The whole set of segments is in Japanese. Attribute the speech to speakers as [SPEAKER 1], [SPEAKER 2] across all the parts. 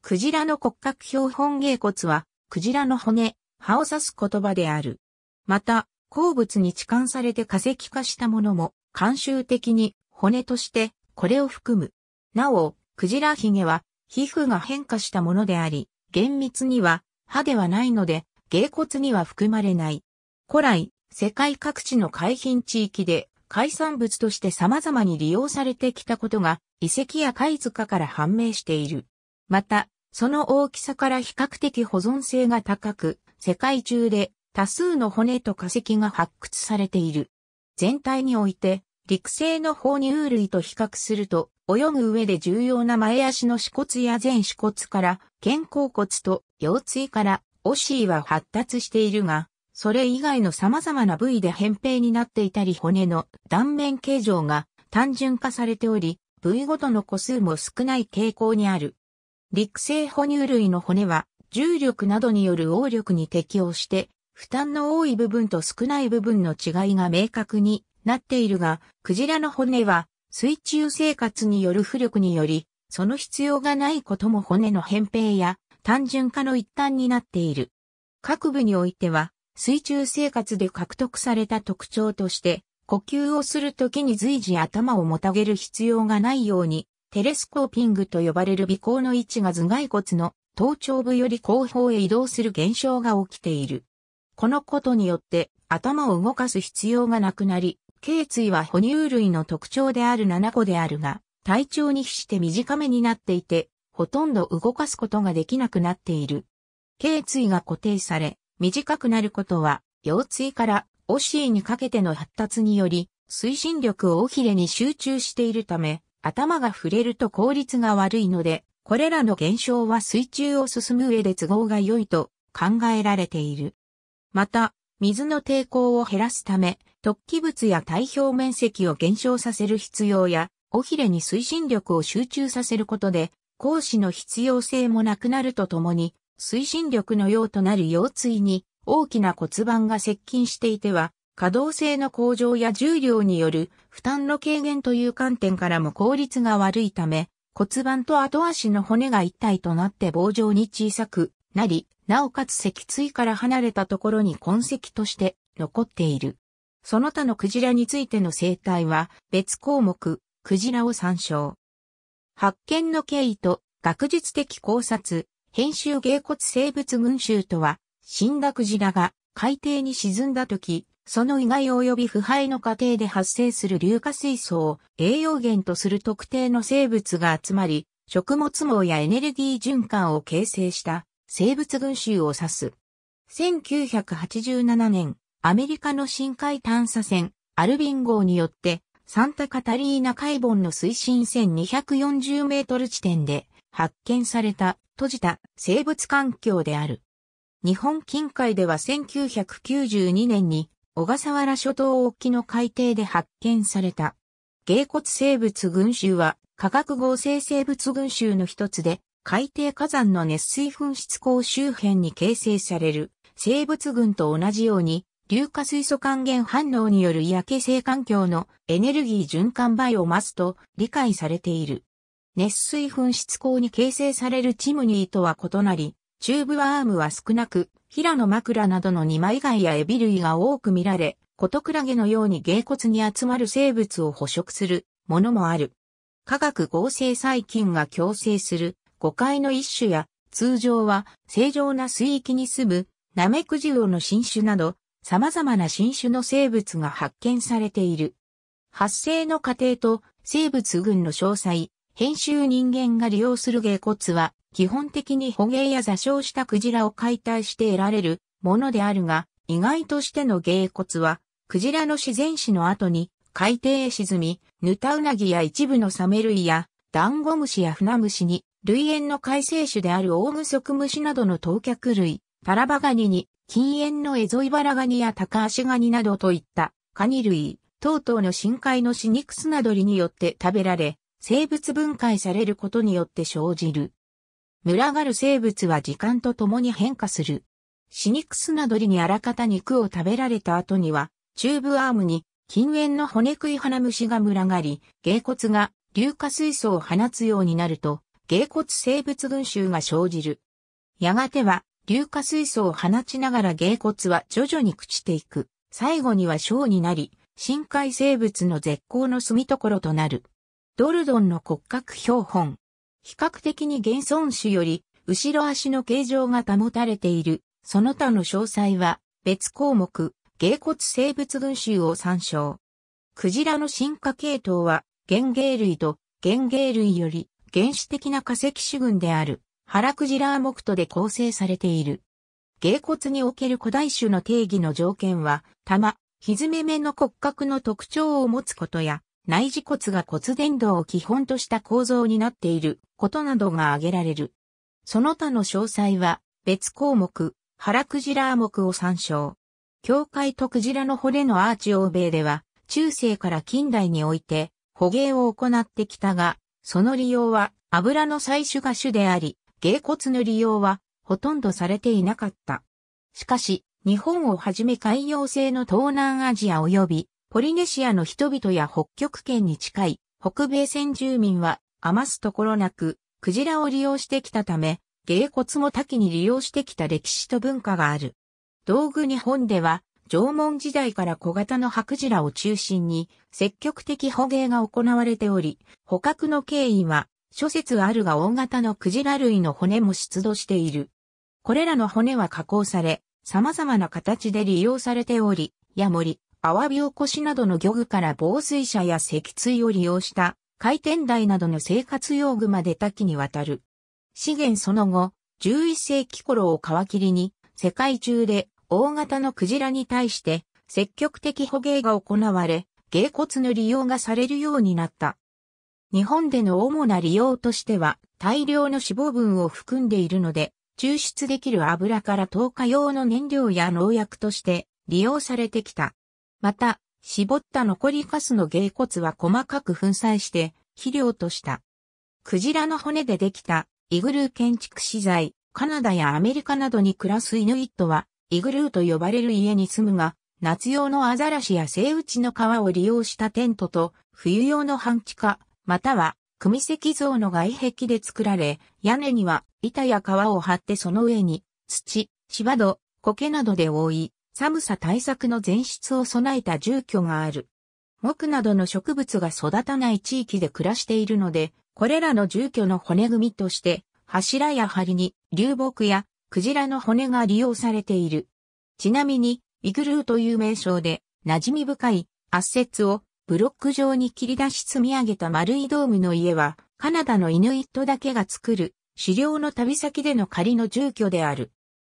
[SPEAKER 1] クジラの骨格標本芸骨は、クジラの骨、歯を指す言葉である。また、鉱物に置換されて化石化したものも、慣習的に骨としてこれを含む。なお、クジラヒゲは、皮膚が変化したものであり、厳密には歯ではないので、芸骨には含まれない。古来、世界各地の海浜地域で海産物として様々に利用されてきたことが遺跡や貝塚から判明している。また、その大きさから比較的保存性が高く、世界中で多数の骨と化石が発掘されている。全体において、陸生の哺乳類と比較すると、泳ぐ上で重要な前足の死骨や前死骨から肩甲骨と腰椎からオシーは発達しているが、それ以外の様々な部位で扁平になっていたり骨の断面形状が単純化されており、部位ごとの個数も少ない傾向にある。陸生哺乳類の骨は、重力などによる応力に適応して、負担の多い部分と少ない部分の違いが明確になっているが、クジラの骨は、水中生活による浮力により、その必要がないことも骨の扁平や単純化の一端になっている。各部においては、水中生活で獲得された特徴として、呼吸をするときに随時頭をもたげる必要がないようにテレスコーピングと呼ばれる微光の位置が頭蓋骨の頭頂部より後方へ移動する現象が起きている。このことによって頭を動かす必要がなくなり、頸椎は哺乳類の特徴である7個であるが、体調に比して短めになっていて、ほとんど動かすことができなくなっている。頸椎が固定され、短くなることは、腰椎からお尻にかけての発達により、推進力を尾ひれに集中しているため、頭が触れると効率が悪いので、これらの現象は水中を進む上で都合が良いと考えられている。また、水の抵抗を減らすため、突起物や体表面積を減少させる必要や、尾ひれに推進力を集中させることで、講師の必要性もなくなるとともに、推進力のようとなる腰椎に大きな骨盤が接近していては、可動性の向上や重量による負担の軽減という観点からも効率が悪いため、骨盤と後足の骨が一体となって棒状に小さくなり、なおかつ脊椎から離れたところに痕跡として残っている。その他のクジラについての生態は別項目、クジラを参照。発見の経緯と学術的考察、編集芸骨生物群集とは、死んだクジラが海底に沈んだ時、その意外及び腐敗の過程で発生する硫化水素を栄養源とする特定の生物が集まり、食物網やエネルギー循環を形成した生物群衆を指す。1987年、アメリカの深海探査船、アルビン号によって、サンタカタリーナ海盆の水深1240メートル地点で発見された閉じた生物環境である。日本近海では1992年に小笠原諸島沖の海底で発見された。芸骨生物群衆は化学合成生物群衆の一つで、海底火山の熱水噴出口周辺に形成される生物群と同じように、硫化水素還元反応による嫌気性環境のエネルギー循環バイオマスと理解されている。熱水噴出口に形成されるチムニーとは異なり、チューブワームは少なく、平の枕などの二枚貝やエビ類が多く見られ、コトクラゲのように芸骨に集まる生物を捕食するものもある。化学合成細菌が共生する誤解の一種や、通常は正常な水域に住むナメクジウオの新種など、様々な新種の生物が発見されている。発生の過程と生物群の詳細、編集人間が利用する芸骨は基本的に捕鯨や座礁したクジラを解体して得られるものであるが、意外としての芸骨は、クジラの自然死の後に海底へ沈み、ヌタウナギや一部のサメ類や、ダンゴムシやフナムシに、類縁の海生種であるオウムソクムシなどの当脚類、タラバガニに、近縁のエゾイバラガニやタカアシガニなどといったカニ類、等々の深海のシニクスなどりによって食べられ、生物分解されることによって生じる。群がる生物は時間とともに変化する。死肉クスなどりにあらかた肉を食べられた後には、チューブアームに禁煙の骨食い花虫が群がり、芸骨が硫化水素を放つようになると、芸骨生物群衆が生じる。やがては、硫化水素を放ちながら芸骨は徐々に朽ちていく。最後には小になり、深海生物の絶好の住み所となる。ドルドンの骨格標本。比較的に現存種より、後ろ足の形状が保たれている。その他の詳細は、別項目、芸骨生物群集を参照。クジラの進化系統は、原芸類と原芸類より原始的な化石種群である、腹クジラー目とで構成されている。芸骨における古代種の定義の条件は、玉、ひずめ目の骨格の特徴を持つことや、内耳骨が骨伝導を基本とした構造になっていることなどが挙げられる。その他の詳細は別項目、腹クジラ目を参照。教会とクジラの骨のアーチ欧米では、中世から近代において捕鯨を行ってきたが、その利用は油の採取が主であり、芸骨の利用はほとんどされていなかった。しかし、日本をはじめ海洋性の東南アジア及びポリネシアの人々や北極圏に近い北米先住民は余すところなくクジラを利用してきたため、芸骨も多岐に利用してきた歴史と文化がある。道具日本では縄文時代から小型の白ジラを中心に積極的捕鯨が行われており、捕獲の経緯は諸説あるが大型のクジラ類の骨も出土している。これらの骨は加工され、様々な形で利用されており、ヤモリ、アワビ起こしなどの漁具から防水車や積椎を利用した回転台などの生活用具まで多岐にわたる。資源その後、11世紀頃を皮切りに、世界中で大型のクジラに対して積極的捕鯨が行われ、芸骨の利用がされるようになった。日本での主な利用としては、大量の脂肪分を含んでいるので、抽出できる油から投下用の燃料や農薬として利用されてきた。また、絞った残りカスの芸骨は細かく粉砕して肥料とした。クジラの骨でできたイグルー建築資材、カナダやアメリカなどに暮らすイヌイットは、イグルーと呼ばれる家に住むが、夏用のアザラシやセイウチの皮を利用したテントと、冬用の半地下、または、組石像の外壁で作られ、屋根には板や皮を張ってその上に、土、芝土、苔などで覆い、寒さ対策の前室を備えた住居がある。木などの植物が育たない地域で暮らしているので、これらの住居の骨組みとして、柱や梁に流木やクジラの骨が利用されている。ちなみに、イグルーという名称で、馴染み深い圧雪をブロック状に切り出し積み上げた丸いドームの家は、カナダのイヌイットだけが作る、狩猟の旅先での仮の住居である。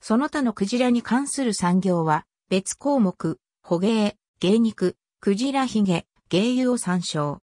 [SPEAKER 1] その他のクジラに関する産業は、別項目、捕鯨、芸肉、クジラヒゲ、芸油を参照。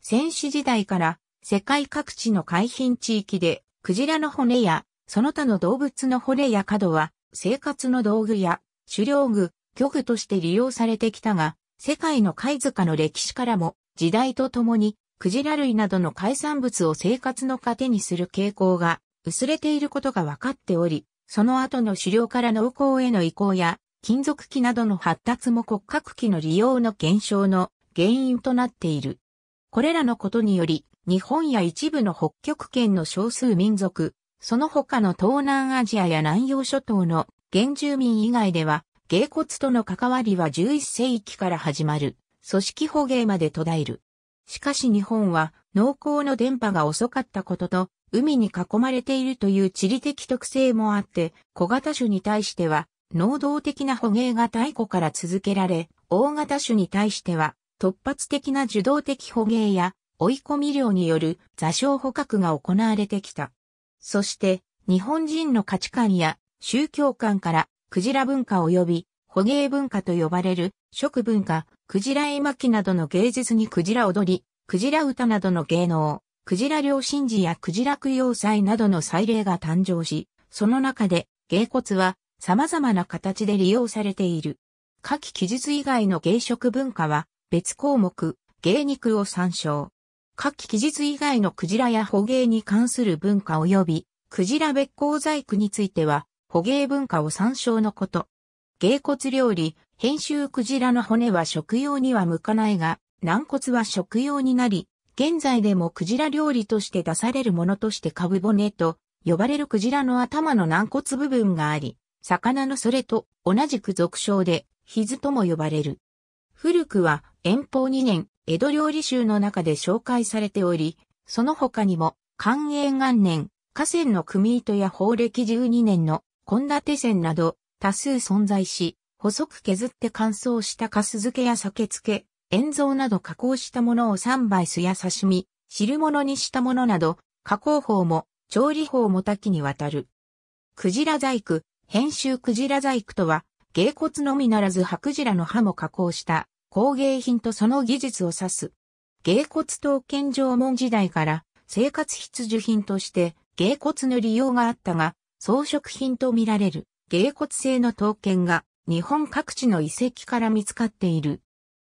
[SPEAKER 1] 戦死時代から世界各地の海浜地域でクジラの骨やその他の動物の骨や角は生活の道具や狩猟具、漁具として利用されてきたが、世界の貝塚の歴史からも時代とともにクジラ類などの海産物を生活の糧にする傾向が薄れていることが分かっており、その後の狩猟から農耕への移行や、金属機などの発達も骨格機の利用の減少の原因となっている。これらのことにより、日本や一部の北極圏の少数民族、その他の東南アジアや南洋諸島の原住民以外では、芸骨との関わりは11世紀から始まる、組織捕鯨まで途絶える。しかし日本は、農耕の電波が遅かったことと、海に囲まれているという地理的特性もあって、小型種に対しては、能動的な捕鯨が太古から続けられ、大型種に対しては、突発的な受動的捕鯨や追い込み量による座礁捕獲が行われてきた。そして、日本人の価値観や宗教観からクジラ文化及び捕鯨文化と呼ばれる食文化、クジラ絵巻などの芸術にクジラ踊り、クジラ歌などの芸能、クジラ両神事やクジラ供養祭などの祭礼が誕生し、その中で、芸骨は様々な形で利用されている。夏季記述以外の芸食文化は、別項目、芸肉を参照。夏季記述以外のクジラや捕鯨に関する文化及び、クジラ別行細工については、捕鯨文化を参照のこと。芸骨料理、編集クジラの骨は食用には向かないが、軟骨は食用になり、現在でもクジラ料理として出されるものとしてカブボネと呼ばれるクジラの頭の軟骨部分があり、魚のそれと同じく俗称で、ヒズとも呼ばれる。古くは遠方2年、江戸料理集の中で紹介されており、その他にも、寛永元年、河川の組糸や法暦12年の献立船など多数存在し、細く削って乾燥したカス漬けや酒漬け、塩蔵など加工したものを三イ酢や刺身、汁物にしたものなど、加工法も調理法も多岐にわたる。クジラ細工、編集クジラ細工とは、芸骨のみならず白ジラの歯も加工した工芸品とその技術を指す。芸骨刀剣縄文時代から生活必需品として芸骨の利用があったが、装飾品とみられる芸骨製の刀剣が日本各地の遺跡から見つかっている。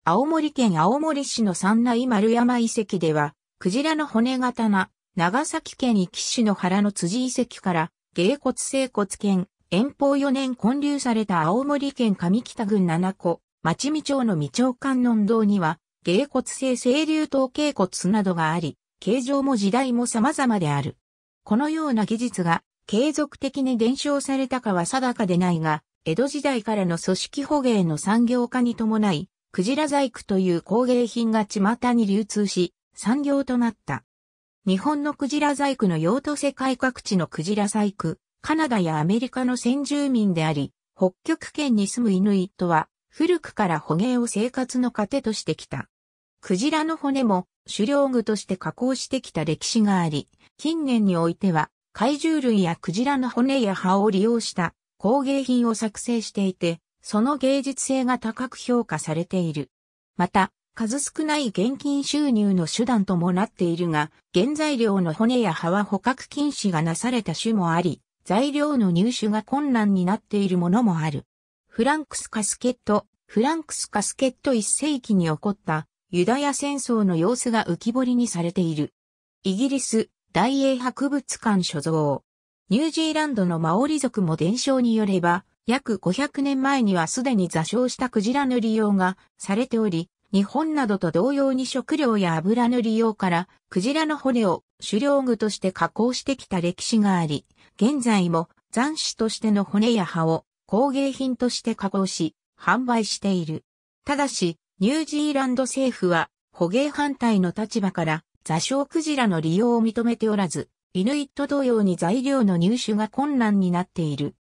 [SPEAKER 1] 青森県青森市の三内丸山遺跡では、クジラの骨刀、長崎県壱岐市の原の辻遺跡から、芸骨整骨犬、遠方4年建立された青森県上北郡七子、町見町の未町観音堂には、芸骨性清流頭頸骨などがあり、形状も時代も様々である。このような技術が継続的に伝承されたかは定かでないが、江戸時代からの組織捕鯨の産業化に伴い、クジラ細工という工芸品が巷に流通し、産業となった。日本のクジラ細工の用途世界各地のクジラ細工、カナダやアメリカの先住民であり、北極圏に住むイヌイットは、古くから捕鯨を生活の糧としてきた。クジラの骨も狩猟具として加工してきた歴史があり、近年においては怪獣類やクジラの骨や葉を利用した工芸品を作成していて、その芸術性が高く評価されている。また、数少ない現金収入の手段ともなっているが、原材料の骨や葉は捕獲禁止がなされた種もあり、材料の入手が困難になっているものもある。フランクス・カスケット、フランクス・カスケット1世紀に起こったユダヤ戦争の様子が浮き彫りにされている。イギリス大英博物館所蔵。ニュージーランドのマオリ族も伝承によれば、約500年前にはすでに座礁したクジラの利用がされており、日本などと同様に食料や油の利用からクジラの骨を狩猟具として加工してきた歴史があり、現在も残死としての骨や葉を工芸品として加工し、販売している。ただし、ニュージーランド政府は捕鯨反対の立場から座礁クジラの利用を認めておらず、イヌイット同様に材料の入手が困難になっている。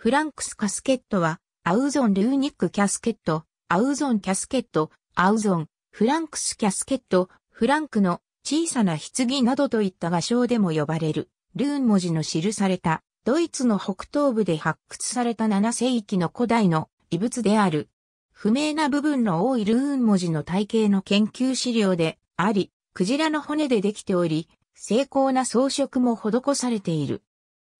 [SPEAKER 1] フランクスカスケットは、アウゾン・ルーニック・キャスケット、アウゾン・キャスケット、アウゾン、フランクス・キャスケット、フランクの小さな棺などといった画商でも呼ばれる、ルーン文字の記された、ドイツの北東部で発掘された7世紀の古代の遺物である。不明な部分の多いルーン文字の体系の研究資料であり、クジラの骨でできており、精巧な装飾も施されている。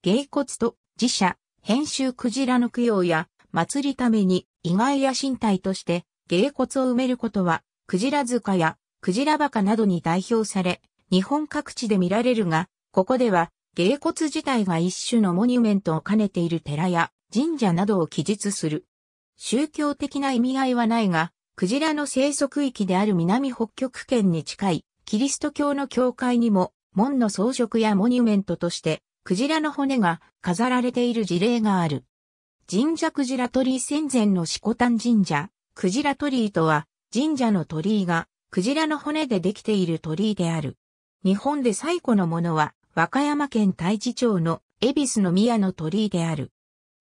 [SPEAKER 1] 芸骨と自社、編集クジラの供養や、祭りために、意外や身体として、芸骨を埋めることは、クジラ塚や、クジラバカなどに代表され、日本各地で見られるが、ここでは、芸骨自体が一種のモニュメントを兼ねている寺や神社などを記述する。宗教的な意味合いはないが、クジラの生息域である南北極圏に近いキリスト教の教会にも門の装飾やモニュメントとしてクジラの骨が飾られている事例がある。神社クジラ鳥居戦前の四股丹神社、クジラ鳥居とは、神社の鳥居が、クジラの骨でできている鳥居である。日本で最古のものは、和歌山県太地町の恵比寿の宮の鳥居である。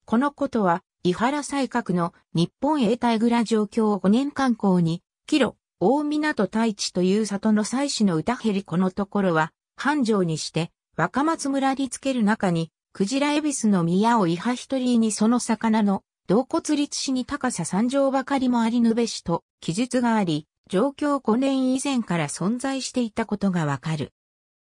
[SPEAKER 1] このことは、伊原西閣の日本永代蔵上京5年観光に、キロ、大港太地という里の祭祀の歌ヘりこのところは、繁盛にして、若松村につける中に、クジラエビスの宮を伊波一人にその魚の、洞骨立しに高さ三畳ばかりもありぬべしと記述があり、状況5年以前から存在していたことがわかる。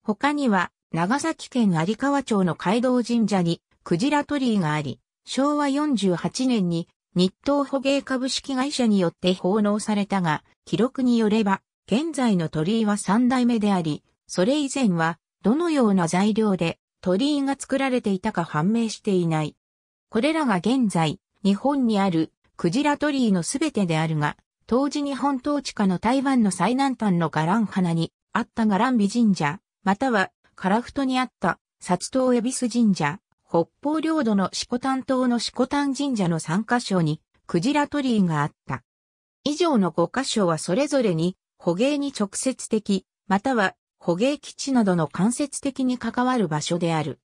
[SPEAKER 1] 他には、長崎県有川町の街道神社に、クジラ鳥居があり、昭和48年に日東捕鯨株式会社によって奉納されたが、記録によれば、現在の鳥居は三代目であり、それ以前はどのような材料で鳥居が作られていたか判明していない。これらが現在、日本にあるクジラ鳥居のすべてであるが、当時日本統治下の台湾の最南端のガラン花にあったガラン美神社、または樺太にあった薩東恵比寿神社、北方領土の四股丹島の四股丹神社の3カ所にクジラ鳥居があった。以上の5カ所はそれぞれに捕鯨に直接的、または捕鯨基地などの間接的に関わる場所である。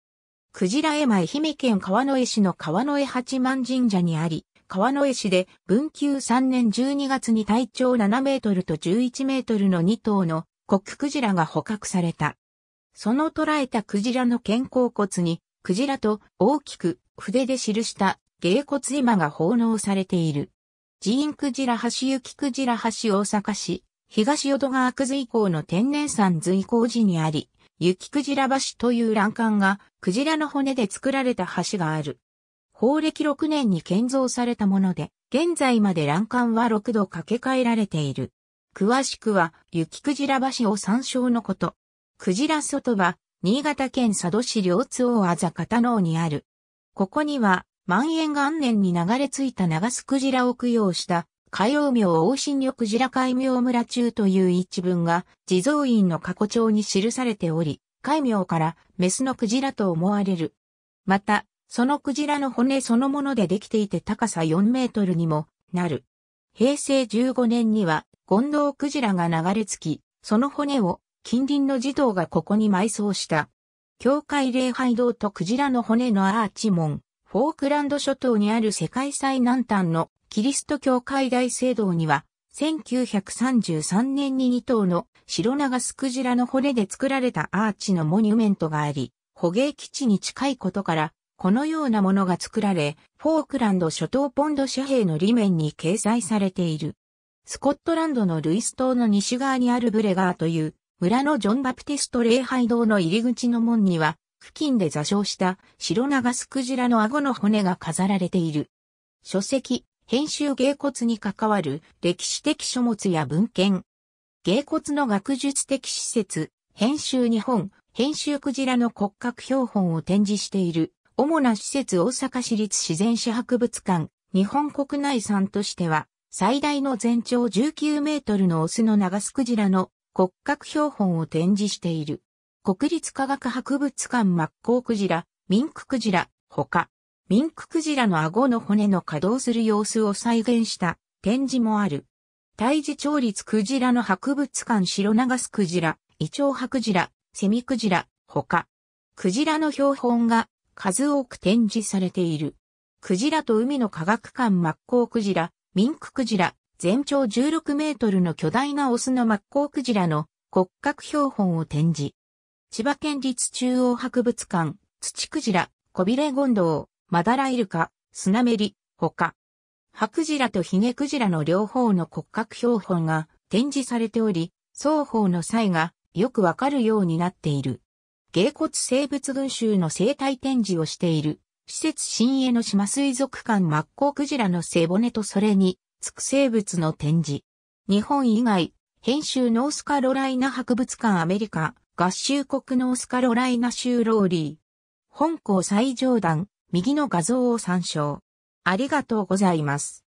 [SPEAKER 1] クジラ絵前愛媛県川之江市の川之江八幡神社にあり、川之江市で文久3年12月に体長7メートルと11メートルの2頭のコッククジラが捕獲された。その捕らえたクジラの肩甲骨に、クジラと大きく筆で記した芸骨今が奉納されている。ジーンクジラ橋行クジラ橋大阪市東淀川区随行の天然山随行寺にあり、雪クジラ橋という欄干が、クジラの骨で作られた橋がある。法暦6年に建造されたもので、現在まで欄干は6度掛け替えられている。詳しくは、雪クジラ橋を参照のこと。クジラ外は、新潟県佐渡市両津大あざ片能にある。ここには、万延元年に流れ着いた長須クジラを供養した海王名王新緑ラ海名村中という一文が、地蔵院の過去帳に記されており、海名からメスのクジラと思われる。また、そのクジラの骨そのものでできていて高さ4メートルにもなる。平成15年には、権藤クジラが流れ着き、その骨を近隣の児童がここに埋葬した。教会礼拝堂とクジラの骨のアーチ門、フォークランド諸島にある世界最南端のキリスト教会大聖堂には、1933年に2頭の白長スクジラの骨で作られたアーチのモニュメントがあり、捕鯨基地に近いことから、このようなものが作られ、フォークランド諸島ポンド紙幣の裏面に掲載されている。スコットランドのルイス島の西側にあるブレガーという村のジョン・バプティスト礼拝堂の入り口の門には、付近で座礁した白長スクジラの顎の骨が飾られている。書籍、編集芸骨に関わる歴史的書物や文献。芸骨の学術的施設、編集日本、編集クジラの骨格標本を展示している、主な施設大阪市立自然史博物館、日本国内産としては、最大の全長19メートルのオスの長スクジラの骨格標本を展示している。国立科学博物館マッコウクジラ、ミンククジラ、ほか。ミンククジラの顎の骨の稼働する様子を再現した展示もある。胎児調律クジラの博物館白流すクジラ、イチョウハクジラ、セミクジラ、他。クジラの標本が数多く展示されている。クジラと海の科学館マッコウクジラ、ミンククジラ、全長16メートルの巨大なオスのマッコウクジラの骨格標本を展示。千葉県立中央博物館、土クジラ、コビレゴンドウ、マダライルカ、スナメリ、ほか。ハクラとヒゲクジラの両方の骨格標本が展示されており、双方の際がよくわかるようになっている。芸骨生物群集の生態展示をしている、施設新江の島水族館マッコウクジラの背骨とそれに、つく生物の展示。日本以外、編集ノースカロライナ博物館アメリカ、合衆国ノースカロライナ州ローリー。本校最上段、右の画像を参照。ありがとうございます。